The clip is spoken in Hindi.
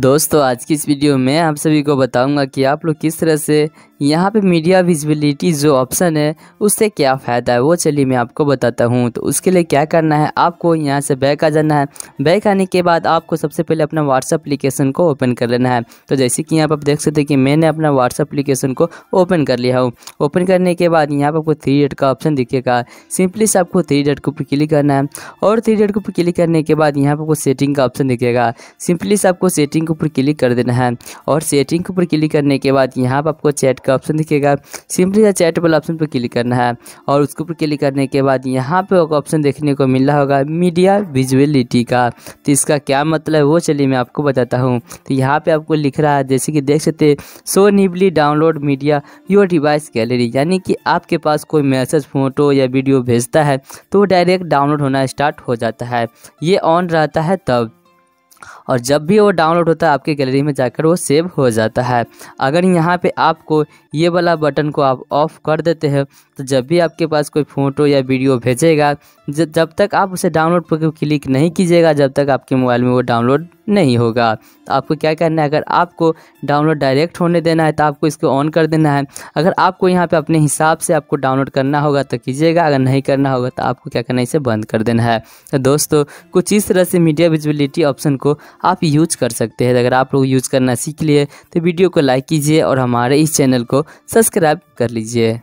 दोस्तों आज की इस वीडियो में आप सभी को बताऊंगा कि आप लोग किस तरह से यहाँ पे मीडिया विजिबिलिटी जो ऑप्शन है उससे क्या फ़ायदा है वो चलिए मैं आपको बताता हूँ तो उसके लिए क्या करना है आपको यहाँ से बैक आ जाना है बैक आने के बाद आपको सबसे पहले अपना व्हाट्सअप एप्लीकेशन को ओपन कर लेना है तो जैसे कि यहाँ पर आप देख सकते हैं कि मैंने अपना व्हाट्सअप एप्लीकेशन को ओपन कर लिया हूँ ओपन करने के बाद यहाँ पर आपको थ्री डेट का ऑप्शन दिखेगा सिंपली से आपको थ्री डेट के ऊपर क्लिक करना है और थ्री डेट के ऊपर क्लिक करने के बाद यहाँ पर आपको सेटिंग का ऑप्शन दिखेगा सिंपली से आपको सेटिंग के ऊपर क्लिक कर देना है और सेटिंग के ऊपर क्लिक करने के बाद यहाँ पर आपको चैट का ऑप्शन दिखेगा सिंपली या वाला ऑप्शन पर क्लिक करना है और उसके ऊपर क्लिक करने के बाद यहाँ पर ऑप्शन देखने को मिल रहा होगा मीडिया विजुअलिटी का तो इसका क्या मतलब है वो चलिए मैं आपको बताता हूँ तो यहाँ पर आपको लिख रहा है जैसे कि देख सकते सो निबली download media your device gallery यानी कि आपके पास कोई मैसेज फोटो या वीडियो भेजता है तो डायरेक्ट डाउनलोड होना स्टार्ट हो जाता है ये ऑन रहता है तब और जब भी वो डाउनलोड होता है आपकी गैलरी में जाकर वो सेव हो जाता है अगर यहाँ पे आपको ये वाला बटन को आप ऑफ़ कर देते हैं तो जब भी आपके पास कोई फ़ोटो या वीडियो भेजेगा जब तक आप उसे डाउनलोड पर क्लिक नहीं कीजिएगा जब तक आपके मोबाइल में वो डाउनलोड नहीं होगा तो आपको क्या करना है अगर आपको डाउनलोड डायरेक्ट होने देना है तो आपको इसको ऑन कर देना है अगर आपको यहाँ पे अपने हिसाब से आपको डाउनलोड करना होगा तो कीजिएगा अगर नहीं करना होगा तो आपको क्या करना है इसे बंद कर देना है तो दोस्तों कुछ इस तरह से मीडिया विजिबिलिटी ऑप्शन को आप यूज़ कर सकते हैं अगर आप लोग यूज़ करना सीख लिए तो वीडियो को लाइक कीजिए और हमारे इस चैनल को सब्सक्राइब कर लीजिए